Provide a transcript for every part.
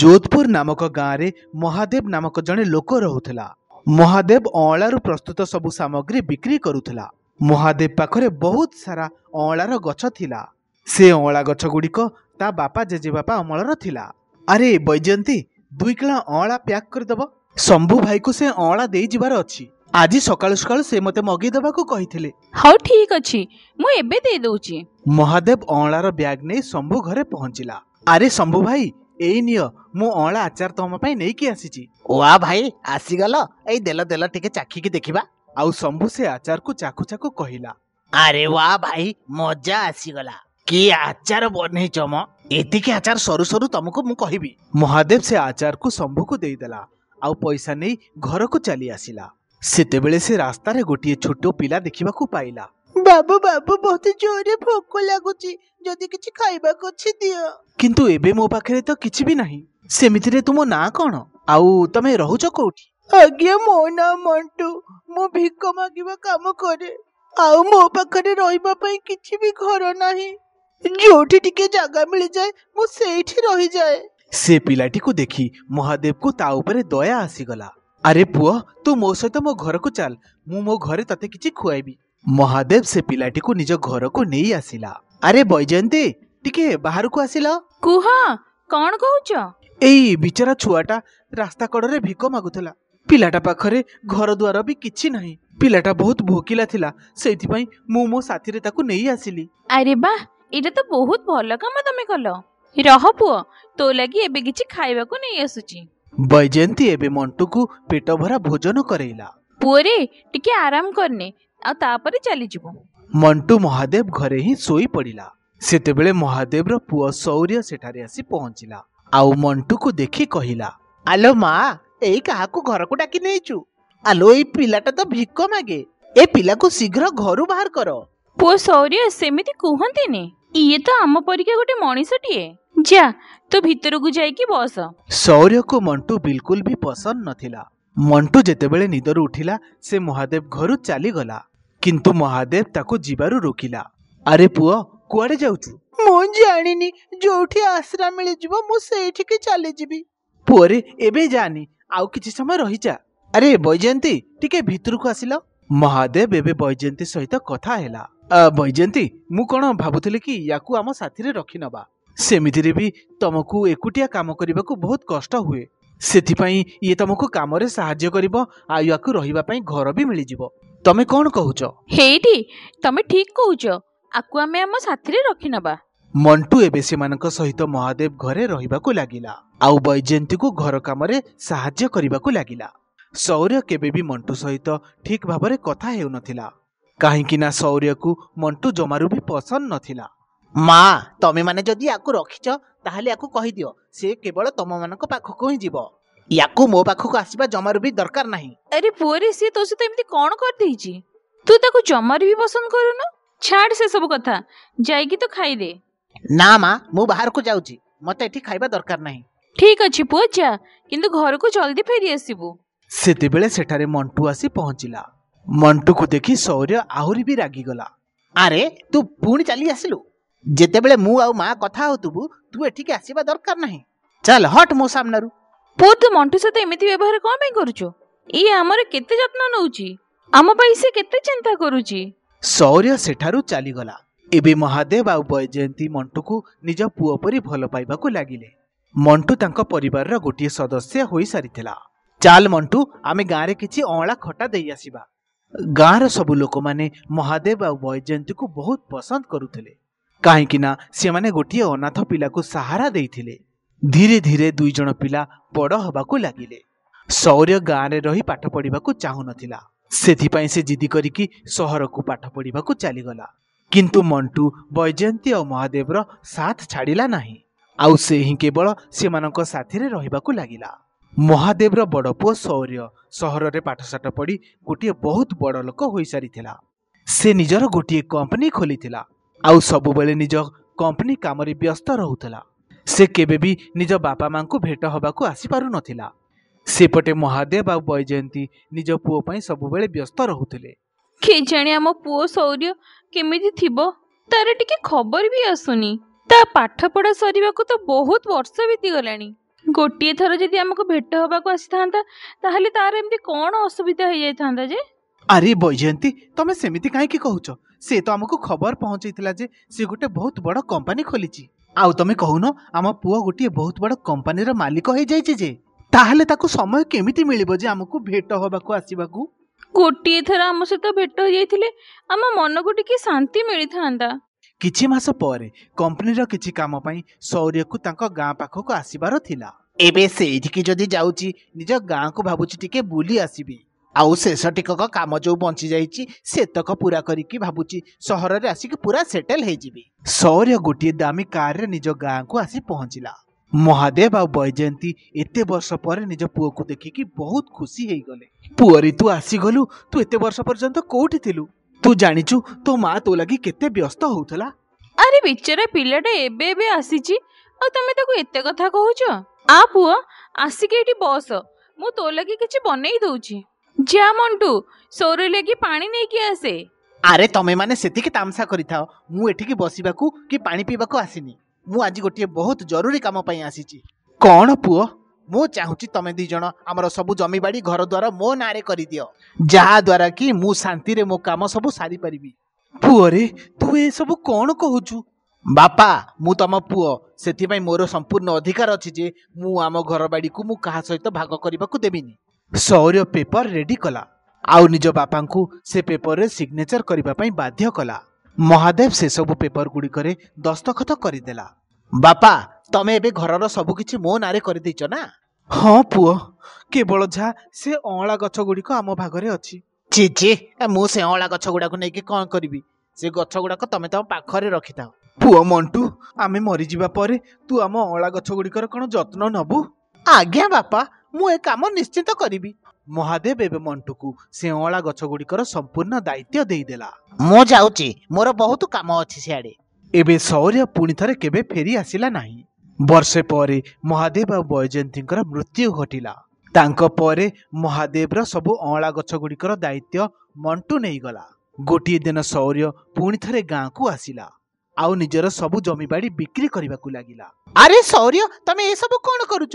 ଯୋଧପୁର ନାମକ ଗାଁରେ ମହାଦେବ ନାମକ ଜଣେ ଲୋକ ରହୁଥିଲା ମହାଦେବ ଅଁଳାରୁ ପ୍ରସ୍ତୁତ ସବୁ ସାମଗ୍ରୀ ବିକ୍ରି କରୁଥିଲା ମହାଦେବ ପାଖରେ ବହୁତ ସାରା ଅଁଳାର ଗଛ ଥିଲା ସେ ଅଁଳା ଗଛଗୁଡ଼ିକ ତା ବାପା ଜେଜେବାପା ଅମଳର ଥିଲା ଆରେ ବୈଜୟନ୍ତୀ ଦୁଇ କିଳା ଅଁଳା ପ୍ୟାକ୍ କରିଦେବ ଶମ୍ଭୁ ଭାଇକୁ ସେ ଅଁଳା ଦେଇଯିବାର ଅଛି ଆଜି ସକାଳୁ ସକାଳୁ ସେ ମୋତେ ମଗେଇଦେବାକୁ କହିଥିଲେ ହଉ ଠିକ ଅଛି ମୁଁ ଏବେ ଦେଇ ଦଉଛି ମହାଦେବ ଅଁଳାର ବ୍ୟାଗ ନେଇ ଶମ୍ଭୁ ଘରେ ପହଞ୍ଚିଲା ଆରେ ଶମ୍ଭୁ ଭାଇ ଏଇ ନିଅ ମୁଁ ଅଁଳା ଆଚାର ତମ ପାଇଁ ନେଇକି ଆସିଛି ଓଆ ଭାଇ ଆସିଗଲ ଏଇ ଦେଲ ଦେଲ ଟିକେ ଚାଖିକି ଦେଖିବା ଆଉ ଶମ୍ଭୁ ସେ ଆଚାରକୁ ଚାଖୁ ଚାଖୁ କହିଲା ଆରେ ୱା ଭାଇ ମଜା ଆସିଗଲା କି ଆଚାର ବନେଇଛ ମ ଏତିକି ଆଚାର ସରୁ ସରୁ ତମକୁ ମୁଁ କହିବି ମହାଦେବ ସେ ଆଚାରକୁ ଶମ୍ଭୁକୁ ଦେଇଦେଲା ଆଉ ପଇସା ନେଇ ଘରକୁ ଚାଲି ଆସିଲା ସେତେବେଳେ ସେ ରାସ୍ତାରେ ଗୋଟିଏ ଛୋଟ ପିଲା ଦେଖିବାକୁ ପାଇଲା ବାବୁ ବାବୁ ବହୁତ ଜୋରରେ ଭୋକ ଲାଗୁଛି ଯଦି କିଛି ଖାଇବାକୁ ଅଛି ଦିଅ କିନ୍ତୁ ଏବେ ମୋ ପାଖରେ ତ କିଛି ବି ନାହିଁ ସେମିତିରେ ତୁମ ନାଁ କ'ଣ ଆଉ ତମେ ରହୁଛ କୋଉଠି ଆଜ୍ଞା ମୋ ନାଁ ମଣ୍ଟୁ ମୁଁ ଭିକ ମାଗିବା କାମ କରେ ଆଉ ମୋ ପାଖରେ ରହିବା ପାଇଁ କିଛି ବି ଘର ନାହିଁ ଯୋଉଠି ଟିକେ ଜାଗା ମିଳିଯାଏ ମୁଁ ସେଇଠି ରହିଯାଏ ସେ ପିଲାଟିକୁ ଦେଖି ମହାଦେବକୁ ତା ଉପରେ ଦୟା ଆସିଗଲା ଆରେ ପୁଅ ତୁ ମୋ ସହିତ ମୋ ଘରକୁ ଚାଲ ମୁଁ ମୋ ଘରେ ତତେ କିଛି ଖୁଆଇବି ମହାଦେବ ସେ ପିଲାଟିକୁ ନିଜ ଘରକୁ ନେଇ ଆସିଲା ଆରେ ବୈଜୟନ୍ତୀ ଟିକେ ବାହାରକୁ ଆସିଲ କୁହ କଣ କହୁଛ ଏଇ ବିଚରା ଛୁଆଟା ରାସ୍ତା କଡ଼ରେ ଭିକ ମାଗୁଥିଲା ପିଲାଟା ପାଖରେ ଘର ଦ୍ୱାର ବି କିଛି ନାହିଁ ପିଲାଟା ବହୁତ ଭୋକିଲା ଥିଲା ସେଇଥିପାଇଁ ମୁଁ ମୋ ସାଥିରେ ତାକୁ ନେଇ ଆସିଲି ଆରେ ବା ଏଇଟା ତ ବହୁତ ଭଲ କାମ ତମେ କଲ ରହ ପୁଅ ତୋ ଲାଗି ଏବେ କିଛି ଖାଇବାକୁ ନେଇ ଆସୁଛି ବୈଜୟନ୍ତୀ ଏବେ ମଣ୍ଟୁକୁ ପେଟ ଭରା ଭୋଜନ କରେଇଲା ପୁଅରେ ଟିକେ ଆରାମ କରିନେ ଆଉ ତାପରେ ଚାଲିଯିବୁ ମଣ୍ଟୁ ମହାଦେବ ଘରେ ହିଁ ଶୋଇପଡ଼ିଲା ସେତେବେଳେ ମହାଦେବର ପୁଅ ସୌର୍ଯ୍ୟ ସେଠାରେ ଆସି ପହଞ୍ଚିଲା ଆଉ ମଣ୍ଟୁକୁ ଦେଖି କହିଲା ଆଲୋ ମା ଏଇ କାହାକୁ ଘରକୁ ଡାକି ନେଇଛୁ ଆଲୋ ଏଇ ପିଲାଟା ତ ଭିକ ମାଗେ ଏ ପିଲାକୁ ଶୀଘ୍ର ଘରୁ ବାହାର କର ପୁଅ ସୌର୍ଯ୍ୟ ସେମିତି କୁହନ୍ତିନି ଇଏ ତ ଆମ ପରିକା ଗୋଟେ ମଣିଷଟିଏ ଯା ତୁ ଭିତରକୁ ଯାଇକି ବସ ସୌର୍ଯ୍ୟକୁ ମଣ୍ଟୁ ବିଲକୁଲ ବି ପସନ୍ଦ ନଥିଲା ମଣ୍ଟୁ ଯେତେବେଳେ ନିଦରୁ ଉଠିଲା ସେ ମହାଦେବ ଘରୁ ଚାଲିଗଲା କିନ୍ତୁ ମହାଦେବ ତାକୁ ଯିବାରୁ ରୋକିଲା ଆରେ ପୁଅ କୁଆଡ଼େ ଯାଉଛୁ ମୁଁ ଜାଣିନି ଯୋଉଠି ଆଶ୍ରା ମିଳିଯିବ ମୁଁ ସେଇଠିକି ଚାଲିଯିବି ପୁଅରେ ଏବେ ଯାନି ଆଉ କିଛି ସମୟ ରହିଯା ଆରେ ବୈଜୟନ୍ତୀ ଟିକେ ଭିତରକୁ ଆସିଲ ମହାଦେବ ଏବେ ବୈଜୟନ୍ତୀ ସହିତ କଥା ହେଲା ବୈଜୟନ୍ତୀ ମୁଁ କ'ଣ ଭାବୁଥିଲି କି ୟାକୁ ଆମ ସାଥିରେ ରଖିନେବା ସେମିତିରେ ବି ତମକୁ ଏକୁଟିଆ କାମ କରିବାକୁ ବହୁତ କଷ୍ଟ ହୁଏ ସେଥିପାଇଁ ଇଏ ତମକୁ କାମରେ ସାହାଯ୍ୟ କରିବ ଆଉ ୟାକୁ ରହିବା ପାଇଁ ଘର ବି ମିଳିଯିବ ତମେ କ'ଣ କହୁଛ ହେଇଟି ତମେ ଠିକ କହୁଛ ଆକୁ ଆମେ ଆମ ସାଥିରେ ରଖିନବା ମଣ୍ଟୁ ଏବେ ସେମାନଙ୍କ ସହିତ ମହାଦେବ ଘରେ ରହିବାକୁ ଲାଗିଲା ଆଉ ବୈଜୟନ୍ତୀକୁ ଘର କାମରେ ସାହାଯ୍ୟ କରିବାକୁ ଲାଗିଲା ସୌର୍ଯ୍ୟ କେବେ ବି ମଣ୍ଟୁ ସହିତ ଠିକ ଭାବରେ କଥା ହେଉନଥିଲା କାହିଁକି ନା ସୌର୍ଯ୍ୟକୁ ମଣ୍ଟୁ ଜମାରୁ ବି ପସନ୍ଦ ନଥିଲା ମା ତମେମାନେ ଯଦି ଆକୁ ରଖିଛ ତାହେଲେ ଆକୁ କହିଦିଅ ସେ କେବଳ ତମମାନଙ୍କ ପାଖକୁ ହିଁ ଯିବ याकु मो पाखकु आसीबा जमारु भी दरकार नाही अरे पुअरी सी तोसे त तो इमिति कोन कर दीजी तू ताकु जमारु भी पसंद करू न छाड़ से सब कथा जाई की तो खाई दे ना मा मो बाहर को जाऊ छी मते एठी खाइबा दरकार नाही ठीक अछि पुअ किंतु घर को जल्दी फेरि आसीबु सेते बेले सेठारे मंटू आसी पहुचिला मंटू को देखी सौर्य आहुरी भी रागी गला अरे तू पुणी चली आसिलु जेते बेले मु आउ मा कथा होतुबु तू एठी के आसीबा दरकार नाही चल हट मो सामनेरू ପୁଅ ତୁ ମଣ୍ଠୁ ସହିତ ଏମିତି ବ୍ୟବହାର କ'ଣ ପାଇଁ କରୁଛୁ ଇଏ ଆମର କେତେ ଯତ୍ନ ନଉଛି ଆମ ପାଇଁ ସେ କେତେ ଚିନ୍ତା କରୁଛି ସୌର୍ଯ୍ୟ ସେଠାରୁ ଚାଲିଗଲା ଏବେ ମହାଦେବ ଆଉ ବୈଜୟନ୍ତୀ ମଣ୍ଟୁକୁ ନିଜ ପୁଅ ପରି ଭଲ ପାଇବାକୁ ଲାଗିଲେ ମଣ୍ଟୁ ତାଙ୍କ ପରିବାରର ଗୋଟିଏ ସଦସ୍ୟ ହୋଇସାରିଥିଲା ଚାଲ ମଣ୍ଟୁ ଆମେ ଗାଁରେ କିଛି ଅଁଳା ଖଟା ଦେଇ ଆସିବା ଗାଁର ସବୁ ଲୋକମାନେ ମହାଦେବ ଆଉ ବୈଜୟନ୍ତୀକୁ ବହୁତ ପସନ୍ଦ କରୁଥିଲେ କାହିଁକିନା ସେମାନେ ଗୋଟିଏ ଅନାଥ ପିଲାକୁ ସାହାରା ଦେଇଥିଲେ ଧୀରେ ଧୀରେ ଦୁଇ ଜଣ ପିଲା ବଡ଼ ହେବାକୁ ଲାଗିଲେ ସୌର୍ୟ ଗାଁରେ ରହି ପାଠ ପଢ଼ିବାକୁ ଚାହୁଁନଥିଲା ସେଥିପାଇଁ ସେ ଜିଦି କରିକି ସହରକୁ ପାଠ ପଢ଼ିବାକୁ ଚାଲିଗଲା କିନ୍ତୁ ମଣ୍ଟୁ ବୈଜୟନ୍ତୀ ଆଉ ମହାଦେବର ସାଥ ଛାଡ଼ିଲା ନାହିଁ ଆଉ ସେ ହିଁ କେବଳ ସେମାନଙ୍କ ସାଥିରେ ରହିବାକୁ ଲାଗିଲା ମହାଦେବର ବଡ଼ ପୁଅ ସୌର୍ୟ ସହରରେ ପାଠଶାଠ ପଢ଼ି ଗୋଟିଏ ବହୁତ ବଡ଼ ଲୋକ ହୋଇସାରିଥିଲା ସେ ନିଜର ଗୋଟିଏ କମ୍ପାନୀ ଖୋଲିଥିଲା ଆଉ ସବୁବେଳେ ନିଜ କମ୍ପାନୀ କାମରେ ବ୍ୟସ୍ତ ରହୁଥିଲା ସେ କେବେ ବି ନିଜ ବାପା ମାଙ୍କୁ ଭେଟ ହେବାକୁ ଆସିପାରୁନଥିଲା ସେପଟେ ମହାଦେବ ଆଉ ବୈଜୟନ୍ତୀ ନିଜ ପୁଅ ପାଇଁ ସବୁବେଳେ ବ୍ୟସ୍ତ ରହୁଥିଲେ କେଜାଣି ଆମ ପୁଅ ସୌର୍ଯ୍ୟ କେମିତି ଥିବ ତାର ଟିକେ ଖବର ବି ଆସୁନି ତା ପାଠପଢା ସରିବାକୁ ତ ବହୁତ ବର୍ଷ ବିତିଗଲାଣି ଗୋଟିଏ ଥର ଯଦି ଆମକୁ ଭେଟ ହେବାକୁ ଆସିଥାନ୍ତା ତାହେଲେ ତାର ଏମିତି କଣ ଅସୁବିଧା ହେଇଯାଇଥାନ୍ତା ଯେ ଆରେ ବୈଜୟନ୍ତୀ ତମେ ସେମିତି କାହିଁକି କହୁଛ ସେ ତ ଆମକୁ ଖବର ପହଞ୍ଚେଇଥିଲା ଯେ ସେ ଗୋଟେ ବହୁତ ବଡ଼ କମ୍ପାନୀ ଖୋଲିଛି ଆଉ ତମେ କହୁନ ଆମ ପୁଅ ଗୋଟିଏ ବହୁତ ବଡ଼ କମ୍ପାନୀର ମାଲିକ ହେଇଯାଇଛି ଯେ ତାହେଲେ ତାକୁ ସମୟ କେମିତି ମିଳିବ ଯେ ଆମକୁ ଭେଟ ହେବାକୁ ଆସିବାକୁ ଗୋଟିଏ ଥର ଆମ ସହିତ ଭେଟ ହୋଇଯାଇଥିଲେ ଆମ ମନକୁ ଟିକେ ଶାନ୍ତି ମିଳିଥାନ୍ତା କିଛି ମାସ ପରେ କମ୍ପାନୀର କିଛି କାମ ପାଇଁ ସୌର୍ଯ୍ୟକୁ ତାଙ୍କ ଗାଁ ପାଖକୁ ଆସିବାର ଥିଲା ଏବେ ସେଇଠିକି ଯଦି ଯାଉଛି ନିଜ ଗାଁକୁ ଭାବୁଛି ଟିକେ ବୁଲି ଆସିବି ଆଉ ଶେଷ ଟିକକ କାମ ଯେଉଁ ବଞ୍ଚିଯାଇଛି ସେତକ ପୁରା କରିକି ଭାବୁଛି ସହରରେ ଆସିକି ପୁରା ସେଟେଲ୍ ହେଇଯିବି ସୌର୍ଯ୍ୟ ଗୋଟିଏ ଦାମୀ କାର୍ରେ ନିଜ ଗାଁକୁ ଆସି ପହଞ୍ଚିଲା ମହାଦେବ ଆଉ ବୈଜୟନ୍ତୀ ଏତେ ବର୍ଷ ପରେ ନିଜ ପୁଅକୁ ଦେଖିକି ବହୁତ ଖୁସି ହେଇଗଲେ ପୁଅରେ ତୁ ଆସିଗଲୁ ତୁ ଏତେ ବର୍ଷ ପର୍ଯ୍ୟନ୍ତ କୋଉଠି ଥିଲୁ ତୁ ଜାଣିଛୁ ତୋ ମା ତୋ ଲାଗି କେତେ ବ୍ୟସ୍ତ ହଉଥିଲା ଆରେ ବିଚରା ପିଲାଟା ଏବେ ଏବେ ଆସିଛି ଆଉ ତମେ ତାକୁ ଏତେ କଥା କହୁଛ ଆ ପୁଅ ଆସିକି ଏଠି ବସ ମୁଁ ତୋ ଲାଗି କିଛି ବନେଇ ଦଉଛି ଯା ମଣ୍ଟୁ ସୋରିଲେ କି ପାଣି ନେଇକି ଆସେ ଆରେ ତମେମାନେ ସେତିକି ତାମସା କରିଥାଅ ମୁଁ ଏଠିକି ବସିବାକୁ କି ପାଣି ପିଇବାକୁ ଆସିନି ମୁଁ ଆଜି ଗୋଟିଏ ବହୁତ ଜରୁରୀ କାମ ପାଇଁ ଆସିଛି କ'ଣ ପୁଅ ମୁଁ ଚାହୁଁଛି ତମେ ଦୁଇ ଜଣ ଆମର ସବୁ ଜମିବାଡ଼ି ଘରଦ୍ୱାର ମୋ ନାଁରେ କରିଦିଅ ଯାହାଦ୍ୱାରା କି ମୁଁ ଶାନ୍ତିରେ ମୋ କାମ ସବୁ ସାରିପାରିବି ପୁଅରେ ତୁ ଏସବୁ କ'ଣ କହୁଛୁ ବାପା ମୁଁ ତମ ପୁଅ ସେଥିପାଇଁ ମୋର ସମ୍ପୂର୍ଣ୍ଣ ଅଧିକାର ଅଛି ଯେ ମୁଁ ଆମ ଘର ବାଡ଼ିକୁ ମୁଁ କାହା ସହିତ ଭାଗ କରିବାକୁ ଦେବିନି ସୌର ପେପର ରେଡି କଲା ଆଉ ନିଜ ବାପାଙ୍କୁ ସେ ପେପରରେ ସିଗ୍ନେଚର କରିବା ପାଇଁ ବାଧ୍ୟ କଲା ମହାଦେବ ସେସବୁ ପେପର ଗୁଡ଼ିକରେ ଦସ୍ତଖତ କରିଦେଲା ବାପା ତମେ ଏବେ ଘରର ସବୁକିଛି ମୋ ନାଁରେ କରିଦେଇଛ ନା ହଁ ପୁଅ କେବଳ ଯା ସେ ଅଁଳା ଗଛ ଗୁଡ଼ିକ ଆମ ଭାଗରେ ଅଛି ଚି ଚି ମୁଁ ସେ ଅଁଳା ଗଛ ଗୁଡ଼ାକୁ ନେଇକି କ'ଣ କରିବି ସେ ଗଛ ଗୁଡ଼ାକ ତମେ ତମ ପାଖରେ ରଖିଥାଅ ପୁଅ ମଣ୍ଟୁ ଆମେ ମରିଯିବା ପରେ ତୁ ଆମ ଅଁଳା ଗଛ ଗୁଡ଼ିକର କ'ଣ ଯତ୍ନ ନବୁ ଆଜ୍ଞା ବାପା ମୁଁ ଏ କାମ ନିଶ୍ଚିତ କରିବି ମହାଦେବ ଏବେ ମଣ୍ଟୁକୁ ସେ ଅଁଳା ଗଛ ଗୁଡ଼ିକର ସମ୍ପୂର୍ଣ୍ଣ ଦାୟିତ୍ୱ ଦେଇଦେଲା ମୁଁ ଯାଉଛି ମୋର ବହୁତ କାମ ଅଛି ସିଆଡ଼େ ଏବେ ସୌର୍ଯ୍ୟ ପୁଣି ଥରେ କେବେ ଫେରି ଆସିଲା ନାହିଁ ବର୍ଷେ ପରେ ମହାଦେବ ଆଉ ବୈଜୟନ୍ତୀଙ୍କର ମୃତ୍ୟୁ ଘଟିଲା ତାଙ୍କ ପରେ ମହାଦେବର ସବୁ ଅଁଳା ଗଛ ଗୁଡ଼ିକର ଦାୟିତ୍ୱ ମଣ୍ଟୁ ନେଇଗଲା ଗୋଟିଏ ଦିନ ସୌର୍ୟ ପୁଣି ଥରେ ଗାଁକୁ ଆସିଲା ଆଉ ନିଜର ସବୁ ଜମିବାଡ଼ି ବିକ୍ରି କରିବାକୁ ଲାଗିଲା ଆରେ ସୌର୍ୟ ତମେ ଏସବୁ କଣ କରୁଛ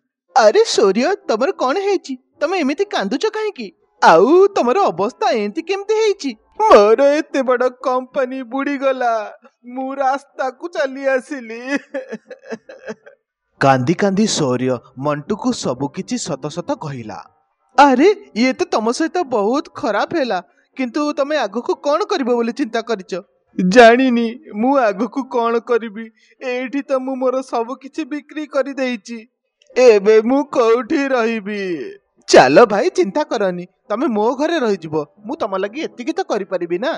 ଆରେ ସୌର୍ଯ୍ୟ ତମର କଣ ହେଇଛି ତମେ ଏମିତି କାନ୍ଦୁଛ କାହିଁକି ଆଉ ତମର ଅବସ୍ଥା ଏମିତି କେମିତି ହେଇଛି ମୋର ଏତେ ବଡ କମ୍ପାନୀ ବୁଡ଼ିଗଲା ମୁଁ ରାସ୍ତାକୁ ଚାଲି ଆସିଲି କାନ୍ଦି କାନ୍ଦି ସୌର୍ଯ୍ୟ ମଣ୍ଟୁକୁ ସବୁକିଛି ସତ ସତ କହିଲା ଆରେ ଇଏ ତ ତମ ସହିତ ବହୁତ ଖରାପ ହେଲା କିନ୍ତୁ ତମେ ଆଗକୁ କଣ କରିବ ବୋଲି ଚିନ୍ତା କରିଛ ଜାଣିନି ମୁଁ ଆଗକୁ କଣ କରିବି ଏଇଠି ତ ମୁଁ ମୋର ସବୁ କିଛି ବିକ୍ରି କରିଦେଇଛି ଏବେ ମୁଁ କୋଉଠି ରହିବି ଚାଲ ଭାଇ ଚିନ୍ତା କରନି ତମେ ମୋ ଘରେ ରହିଯିବ ମୁଁ ତମ ଲାଗି ଏତିକି ତ କରିପାରିବି ନା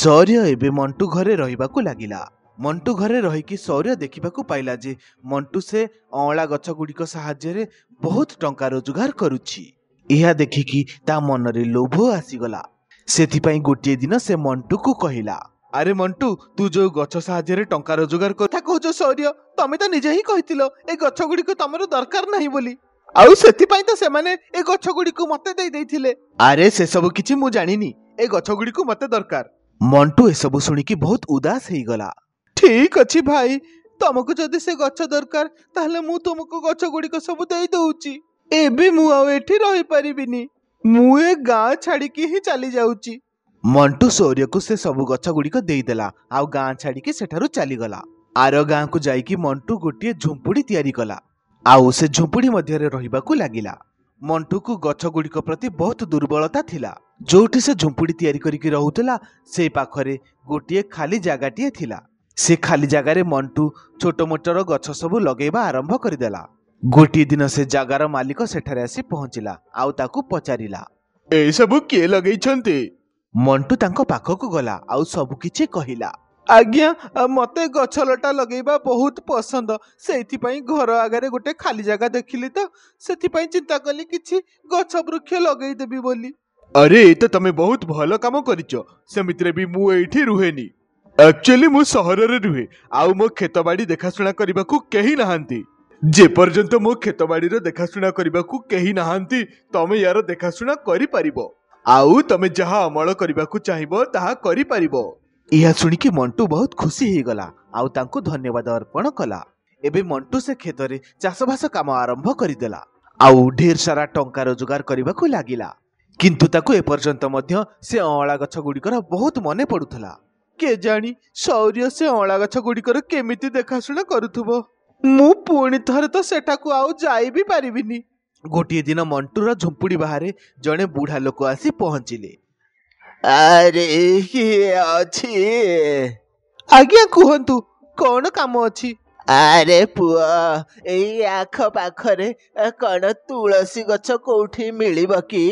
ସୌର୍ଯ୍ୟ ଏବେ ମଣ୍ଟୁ ଘରେ ରହିବାକୁ ଲାଗିଲା ମଣ୍ଟୁ ଘରେ ରହିକି ସୌର୍ଯ୍ୟ ଦେଖିବାକୁ ପାଇଲା ଯେ ମଣ୍ଟୁ ସେ ଅଁଳା ଗଛ ଗୁଡ଼ିକ ସାହାଯ୍ୟରେ ବହୁତ ଟଙ୍କା ରୋଜଗାର କରୁଛି ଏହା ଦେଖିକି ତା ମନରେ ଲୋଭ ଆସିଗଲା ସେଥିପାଇଁ ଗୋଟିଏ ଦିନ ସେ ମଣ୍ଟୁକୁ କହିଲା আরে ମଣ୍ଟୁ ତୁ ଯୋଉ ଗଛ ସାହାଯ୍ୟରେ ଟଙ୍କା ରୋଜଗାର କଥା କହୁଛ ସୌର୍ଯ୍ୟ ତମେ ତ ନିଜେ ହିଁ କହିଥିଲ ଏ ଗଛ ଗୁଡ଼ିକୁ ତମର ଦରକାର ନାହିଁ ବୋଲି ଆଉ ସେଥିପାଇଁ ତ ସେମାନେ ଏ ଗଛ ଗୁଡ଼ିକୁ ମତେ ଦେଇ ଦେଇଥିଲେ ଆରେ ସେସବୁ କିଛି ମୁଁ ଜାଣିନି ଏ ଗଛ ଗୁଡ଼ିକୁ ମତେ ଦରକାର ମଣ୍ଟୁ ଏସବୁ ଶୁଣିକି ବହୁତ ଉଦାସ ହେଇଗଲା ଠିକ ଅଛି ଭାଇ ତମକୁ ଯଦି ସେ ଗଛ ଦରକାର ତାହେଲେ ମୁଁ ତୁମକୁ ଗଛ ଗୁଡ଼ିକ ସବୁ ଦେଇ ଦଉଛି ଏବେ ମୁଁ ଆଉ ଏଠି ରହିପାରିବିନି ମୁଁ ଏ ଗାଁ ଛାଡ଼ିକି ହିଁ ଚାଲି ଯାଉଛି ମଣ୍ଟୁ ସୌର୍ଯ୍ୟକୁ ସେ ସବୁ ଗଛଗୁଡ଼ିକ ଦେଇଦେଲା ଆଉ ଗାଁ ଛାଡ଼ିକି ସେଠାରୁ ଚାଲିଗଲା ଆର ଗାଁକୁ ଯାଇକି ମଣ୍ଟୁ ଗୋଟିଏ ଝୁମ୍ପୁଡ଼ି ତିଆରି କଲା ଆଉ ସେ ଝୁମ୍ପୁଡ଼ି ମଧ୍ୟରେ ରହିବାକୁ ଲାଗିଲା ମଣ୍ଟୁକୁ ଗଛଗୁଡ଼ିକ ପ୍ରତି ବହୁତ ଦୁର୍ବଳତା ଥିଲା ଯେଉଁଠି ସେ ଝୁମ୍ପୁଡ଼ି ତିଆରି କରିକି ରହୁଥିଲା ସେ ପାଖରେ ଗୋଟିଏ ଖାଲି ଜାଗାଟିଏ ଥିଲା ସେ ଖାଲି ଜାଗାରେ ମଣ୍ଟୁ ଛୋଟ ମୋଟର ଗଛ ସବୁ ଲଗେଇବା ଆରମ୍ଭ କରିଦେଲା ଗୋଟିଏ ଦିନ ସେ ଜାଗାର ମାଲିକ ସେଠାରେ ଆସି ପହଞ୍ଚିଲା ଆଉ ତାକୁ ପଚାରିଲା ଏସବୁ କିଏ ଲଗେଇଛନ୍ତି ମଣ୍ଟୁ ତାଙ୍କ ପାଖକୁ ଗଲା ଆଉ ସବୁକିଛି କହିଲା ଆଜ୍ଞା ମୋତେ ଗଛ ଲଟା ଲଗେଇବା ବହୁତ ପସନ୍ଦ ସେଇଥିପାଇଁ ଘର ଆଗରେ ଗୋଟେ ଖାଲି ଜାଗା ଦେଖିଲି ତ ସେଥିପାଇଁ ଚିନ୍ତା କଲି କିଛି ଗଛ ବୃକ୍ଷ ଲଗେଇଦେବି ବୋଲି ଆରେ ତ ତମେ ବହୁତ ଭଲ କାମ କରିଛ ସେମିତିରେ ବି ମୁଁ ଏଇଠି ରୁହେନି ଆକ୍ଚୁଆଲି ମୁଁ ସହରରେ ରୁହେ ଆଉ ମୋ କ୍ଷେତବାଡ଼ି ଦେଖାଶୁଣା କରିବାକୁ କେହି ନାହାନ୍ତି ଯେପର୍ଯ୍ୟନ୍ତ ମୋ କ୍ଷେତବାଡ଼ିର ଦେଖାଶୁଣା କରିବାକୁ କେହି ନାହାନ୍ତି ତମେ ୟାର ଦେଖାଶୁଣା କରିପାରିବ ଆଉ ତମେ ଯାହା ଅମଳ କରିବାକୁ ଚାହିଁବ ତାହା କରିପାରିବ ଏହା ଶୁଣିକି ମଣ୍ଟୁ ବହୁତ ଖୁସି ହେଇଗଲା ଆଉ ତାଙ୍କୁ ଧନ୍ୟବାଦ ଅର୍ପଣ କଲା ଏବେ ମଣ୍ଟୁ ସେ କ୍ଷେତରେ ଚାଷବାସ କାମ ଆରମ୍ଭ କରିଦେଲା ଆଉ ଢେର ସାରା ଟଙ୍କା ରୋଜଗାର କରିବାକୁ ଲାଗିଲା କିନ୍ତୁ ତାକୁ ଏପର୍ଯ୍ୟନ୍ତ ମଧ୍ୟ ସେ ଅଁଳା ଗଛ ଗୁଡ଼ିକର ବହୁତ ମନେ ପଡ଼ୁଥିଲା କେଜାଣି ସୌର୍ଯ୍ୟ ସେ ଅଁଳା ଗଛ ଗୁଡ଼ିକର କେମିତି ଦେଖାଶୁଣା କରୁଥିବ ମୁଁ ପୁଣି ଥରେ ତ ସେଠାକୁ ଆଉ ଯାଇ ବି ପାରିବିନି ଗୋଟିଏ ଦିନ ମଣ୍ଟୁର ଝୁମ୍ପୁଡ଼ି ବାହାରେ ଜଣେ ବୁଢ଼ା ଲୋକ ଆସି ପହଞ୍ଚିଲେ ଆରେ ଅଛି ଆଜ୍ଞା କୁହନ୍ତୁ କ'ଣ କାମ ଅଛି ଆରେ ପୁଅ ଏଇ ଆଖ ପାଖରେ କ'ଣ ତୁଳସୀ ଗଛ କୋଉଠି ମିଳିବ କି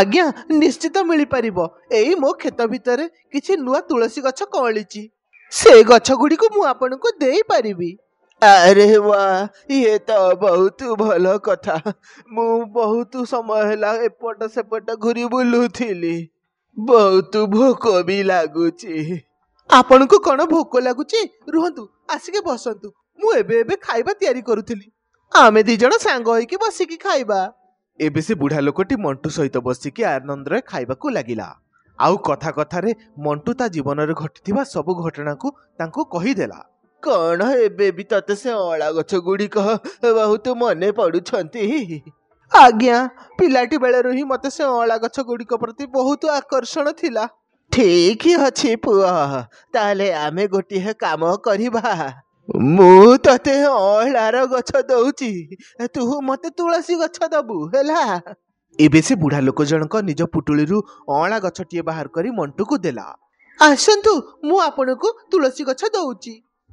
ଆଜ୍ଞା ନିଶ୍ଚିତ ମିଳିପାରିବ ଏଇ ମୋ କ୍ଷେତ ଭିତରେ କିଛି ନୂଆ ତୁଳସୀ ଗଛ କଳିଛି ସେ ଗଛ ଗୁଡ଼ିକୁ ମୁଁ ଆପଣଙ୍କୁ ଦେଇପାରିବି ଆରେ ୱା ଇଏ ତ ବହୁତ ଭଲ କଥା ମୁଁ ବହୁତ ସମୟ ହେଲା ଏପଟ ସେପଟ ଘୁରି ବୁଲୁଥିଲି ବହୁତ ଭୋକ ବି ଲାଗୁଛି ଆପଣଙ୍କୁ କ'ଣ ଭୋକ ଲାଗୁଛି ରୁହନ୍ତୁ ଆସିକି ବସନ୍ତୁ ମୁଁ ଏବେ ଏବେ ଖାଇବା ତିଆରି କରୁଥିଲି ଆମେ ଦି ଜଣ ସାଙ୍ଗ ହେଇକି ବସିକି ଖାଇବା ଏବେ ସେ ବୁଢ଼ା ଲୋକଟି ମଣ୍ଟୁ ସହିତ ବସିକି ଆନନ୍ଦରେ ଖାଇବାକୁ ଲାଗିଲା ଆଉ କଥା କଥାରେ ମଣ୍ଟୁ ତା ଜୀବନରେ ଘଟିଥିବା ସବୁ ଘଟଣାକୁ ତାଙ୍କୁ କହିଦେଲା କ'ଣ ଏବେ ବି ତତେ ସେ ଅଁଳା ଗଛ ଗୁଡ଼ିକ ବହୁତ ମନେ ପଡ଼ୁଛନ୍ତି ଆଜ୍ଞା ପିଲାଟି ବେଳରୁ ହିଁ ମତେ ସେ ଅଁଳା ଗଛ ଗୁଡ଼ିକ ପ୍ରତି ବହୁତ ଆକର୍ଷଣ ଥିଲା ଠିକ ଅଛି ପୁଅ ତାହେଲେ ଆମେ ଗୋଟିଏ କାମ କରିବା ମୁଁ ତତେ ଅଁଳାର ଗଛ ଦଉଛି ତୁ ମତେ ତୁଳସୀ ଗଛ ଦବୁ ହେଲା ଏବେ ସେ ବୁଢ଼ା ଲୋକ ଜଣକ ନିଜ ପୁଟୁଳିରୁ ଅଁଳା ଗଛଟିଏ ବାହାର କରି ମଣ୍ଟୁକୁ ଦେଲା ଆସନ୍ତୁ ମୁଁ ଆପଣଙ୍କୁ ତୁଳସୀ ଗଛ ଦଉଛି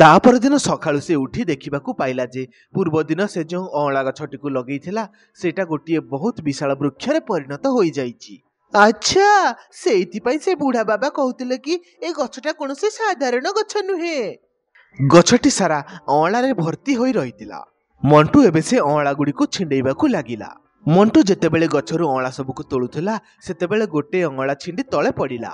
ତାପର ଦିନ ସକାଳୁ ସେ ଉଠି ଦେଖିବାକୁ ପାଇଲା ଯେ ପୂର୍ବ ଦିନ ସେ ଯେଉଁ ଅଁଳା ଗଛଟିକୁ ଲଗେଇଥିଲା ସେଇଟା ଗୋଟିଏ ବହୁତ ବିଶାଳ ବୃକ୍ଷରେ ପରିଣତ ହୋଇଯାଇଛି ଆଚ୍ଛା ସେଇଥିପାଇଁ ସେ ବୁଢା ବାବା କହୁଥିଲେ କି ଏ ଗଛଟା କୌଣସି ସାଧାରଣ ଗଛ ନୁହେଁ ଗଛଟି ସାରା ଅଁଳାରେ ଭର୍ତ୍ତି ହୋଇ ରହିଥିଲା ମଣ୍ଟୁ ଏବେ ସେ ଅଁଳା ଗୁଡ଼ିକୁ ଛିଣ୍ଡେଇବାକୁ ଲାଗିଲା ମଣ୍ଟୁ ଯେତେବେଳେ ଗଛରୁ ଅଁଳା ସବୁକୁ ତୋଳୁଥିଲା ସେତେବେଳେ ଗୋଟିଏ ଅଁଳା ଛିଣ୍ଡି ତଳେ ପଡ଼ିଲା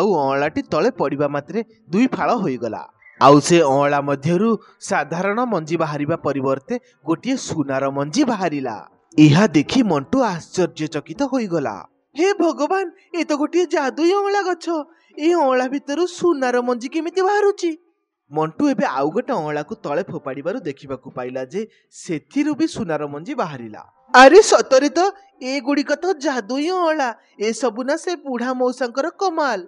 ଆଉ ଅଁଳାଟି ତଳେ ପଡ଼ିବା ମାତ୍ରେ ଦୁଇ ଫାଳ ହୋଇଗଲା ଆଉ ସେ ଅଁଳା ମଧ୍ୟରୁ ସାଧାରଣ ମଞ୍ଜି ବାହାରିବା ପରିବର୍ତ୍ତେ ଗୋଟିଏ ସୁନାର ମଞ୍ଜି ବାହାରିଲା ଏହା ଦେଖି ମଣ୍ଟୁ ଆଶ୍ଚର୍ଯ୍ୟଚକିତ ହୋଇଗଲା ହେ ଭଗବାନ ଏ ତ ଗୋଟିଏ ଯାଦୁଇ ଅଁଳା ଗଛ ଏ ଅଁଳା ଭିତରୁ ସୁନାର ମଞ୍ଜି କେମିତି ବାହାରୁଛି ମଣ୍ଟୁ ଏବେ ଆଉ ଗୋଟେ ଅଁଳାକୁ ତଳେ ଫୋପାଡ଼ିବାରୁ ଦେଖିବାକୁ ପାଇଲା ଯେ ସେଥିରୁ ବି ସୁନାର ମଞ୍ଜି ବାହାରିଲା ଆରେ ସତରେ ତ ଏଗୁଡ଼ିକ ତ ଯାଦୁଇ ଅଁଳା ଏସବୁ ନା ସେ ବୁଢ଼ା ମଉସାଙ୍କର କମାଲ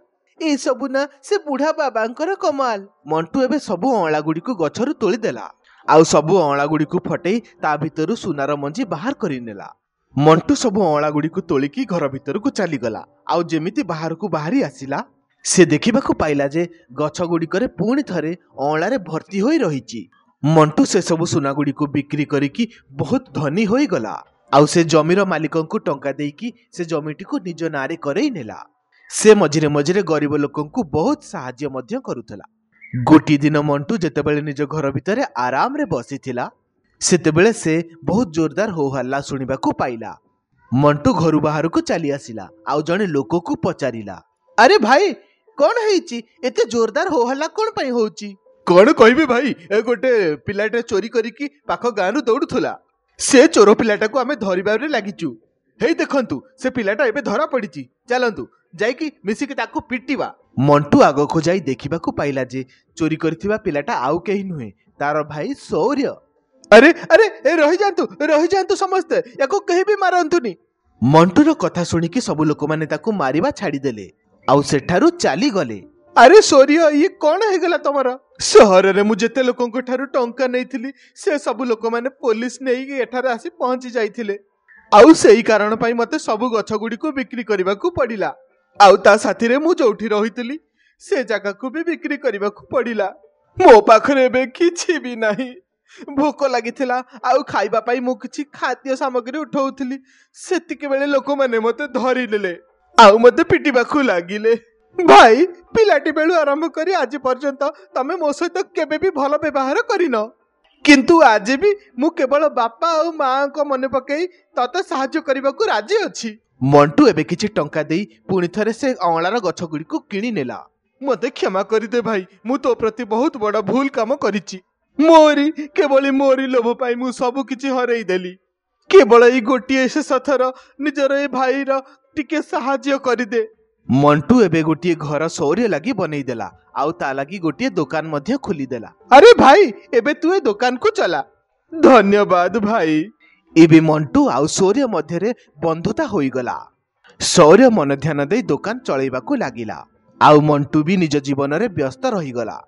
ଏସବୁ ନା ସେ ବୁଢା ବାବାଙ୍କର କମାଲ ମଣ୍ଟୁ ଏବେ ସବୁ ଅଁଳା ଗୁଡ଼ିକୁ ଗଛରୁ ତୋଳି ଦେଲା ଆଉ ସବୁ ଅଁଳା ଗୁଡ଼ିକୁ ଫଟେଇ ତା ଭିତରୁ ସୁନାର ମଞ୍ଜି ବାହାର କରିନେଲା ମଣ୍ଟୁ ସବୁ ଅଁଳା ଗୁଡ଼ିକୁ ତୋଳିକି ଘର ଭିତରକୁ ଚାଲିଗଲା ଆଉ ଯେମିତି ବାହାରକୁ ବାହାରି ଆସିଲା ସେ ଦେଖିବାକୁ ପାଇଲା ଯେ ଗଛ ଗୁଡ଼ିକରେ ପୁଣି ଥରେ ଅଁଳାରେ ଭର୍ତ୍ତି ହୋଇ ରହିଛି ମଣ୍ଟୁ ସେ ସବୁ ସୁନା ଗୁଡ଼ିକୁ ବିକ୍ରି କରିକି ବହୁତ ଧନୀ ହୋଇଗଲା ଆଉ ସେ ଜମିର ମାଲିକଙ୍କୁ ଟଙ୍କା ଦେଇକି ସେ ଜମିଟିକୁ ନିଜ ନାଁରେ କରେଇ ନେଲା ସେ ମଝିରେ ମଝିରେ ଗରିବ ଲୋକଙ୍କୁ ବହୁତ ସାହାଯ୍ୟ ମଧ୍ୟ କରୁଥିଲା ଗୋଟିଏ ଦିନ ମଣ୍ଟୁ ଯେତେବେଳେ ନିଜ ଘର ଭିତରେ ଆରାମରେ ବସିଥିଲା ସେତେବେଳେ ସେ ବହୁତ ଜୋରଦାର ହୋହାଲ୍ଲା ଶୁଣିବାକୁ ପାଇଲା ମଣ୍ଟୁ ଘରୁ ବାହାରକୁ ଚାଲି ଆସିଲା ଆଉ ଜଣେ ଲୋକକୁ ପଚାରିଲା ଆରେ ଭାଇ କ'ଣ ହେଇଛି ଏତେ ଜୋରଦାର ହୋହାଲ୍ଲା କ'ଣ ପାଇଁ ହେଉଛି କ'ଣ କହିବି ଭାଇ ଏ ଗୋଟେ ପିଲାଟେ ଚୋରି କରିକି ପାଖ ଗାଁରୁ ଦୌଡ଼ୁଥିଲା ସେ ଚୋର ପିଲାଟାକୁ ଆମେ ଧରିବାରେ ଲାଗିଛୁ ହେଇ ଦେଖନ୍ତୁ ସେ ପିଲାଟା ଏବେ ଧରା ପଡ଼ିଛି ଚାଲନ୍ତୁ ଯାଇକି ମିଶିକି ତାକୁ ପିଟିବା ମଣ୍ଟୁ ଆଗକୁ ଯାଇ ଦେଖିବାକୁ ପାଇଲା ଯେ ଚୋରି କରିଥିବା ପିଲାଟା ଆଉ କେହି ନୁହେଁ ତାର ଭାଇ ସୌର୍ଯ୍ୟ ଆରେ ଆରେ ଏ ରହିଯାଆନ୍ତୁ ରହିଯାଆନ୍ତୁ ସମସ୍ତେ ୟାକୁ କେହି ବି ମାରନ୍ତୁନି ମଣ୍ଟୁର କଥା ଶୁଣିକି ସବୁ ଲୋକମାନେ ତାକୁ ମାରିବା ଛାଡ଼ିଦେଲେ ଆଉ ସେଠାରୁ ଚାଲିଗଲେ ଆରେ ସୌର୍ଯ୍ୟ ଇଏ କ'ଣ ହେଇଗଲା ତମର ସହରରେ ମୁଁ ଯେତେ ଲୋକଙ୍କ ଠାରୁ ଟଙ୍କା ନେଇଥିଲି ସେ ସବୁ ଲୋକମାନେ ପୋଲିସ ନେଇକି ଏଠାରେ ଆସି ପହଞ୍ଚି ଯାଇଥିଲେ ଆଉ ସେଇ କାରଣ ପାଇଁ ମୋତେ ସବୁ ଗଛ ଗୁଡ଼ିକୁ ବିକ୍ରି କରିବାକୁ ପଡ଼ିଲା ଆଉ ତା ସାଥିରେ ମୁଁ ଯୋଉଠି ରହିଥିଲି ସେ ଜାଗାକୁ ବି ବିକ୍ରି କରିବାକୁ ପଡ଼ିଲା ମୋ ପାଖରେ ଏବେ କିଛି ବି ନାହିଁ ଭୋକ ଲାଗିଥିଲା ଆଉ ଖାଇବା ପାଇଁ ମୁଁ କିଛି ଖାଦ୍ୟ ସାମଗ୍ରୀ ଉଠାଉଥିଲି ସେତିକିବେଳେ ଲୋକମାନେ ମୋତେ ଧରିଦେଲେ ଆଉ ମୋତେ ପିଟିବାକୁ ଲାଗିଲେ ଭାଇ ପିଲାଟି ବେଳୁ ଆରମ୍ଭ କରି ଆଜି ପର୍ଯ୍ୟନ୍ତ ତମେ ମୋ ସହିତ କେବେ ବି ଭଲ ବ୍ୟବହାର କରିନ କିନ୍ତୁ ଆଜି ବି ମୁଁ କେବଳ ବାପା ଆଉ ମାଙ୍କ ମନେ ପକାଇ ତତେ ସାହାଯ୍ୟ କରିବାକୁ ରାଜି ଅଛି ମଣ୍ଟୁ ଏବେ କିଛି ଟଙ୍କା ଦେଇ ପୁଣି ଥରେ ସେ ଅଁଳାର ଗଛ ଗୁଡ଼ିକୁ କିଣି ନେଲା ମୋତେ କ୍ଷମା କରିଦେ ଭାଇ ମୁଁ ତୋ ପ୍ରତି ବହୁତ ବଡ଼ ଭୁଲ କାମ କରିଛି ମୋରି କେବଳ ମୋରି ଲୋଭ ପାଇଁ ମୁଁ ସବୁ କିଛି ହରେଇ ଦେଲି କେବଳ ଏଇ ଗୋଟିଏ ଶେଷ ଥର ନିଜର ଏ ଭାଇର ଟିକେ ସାହାଯ୍ୟ କରିଦେ ମଣ୍ଟୁ ଏବେ ଗୋଟିଏ ଘର ସୌର୍ୟ ଲାଗି ବନେଇଦେଲା ଆଉ ତା ଲାଗି ଗୋଟିଏ ଦୋକାନ ମଧ୍ୟ ଖୋଲିଦେଲା ଆରେ ଭାଇ ଏବେ ତୁ ଏ ଦୋକାନକୁ ଚଲା ଧନ୍ୟବାଦ ଭାଇ ଏବେ ମଣ୍ଟୁ ଆଉ ସୌର୍ୟ ମଧ୍ୟରେ ବନ୍ଧୁତା ହୋଇଗଲା ସୌର୍ୟ ମନ ଧ୍ୟାନ ଦେଇ ଦୋକାନ ଚଳାଇବାକୁ ଲାଗିଲା ଆଉ ମଣ୍ଟୁ ବି ନିଜ ଜୀବନରେ ବ୍ୟସ୍ତ ରହିଗଲା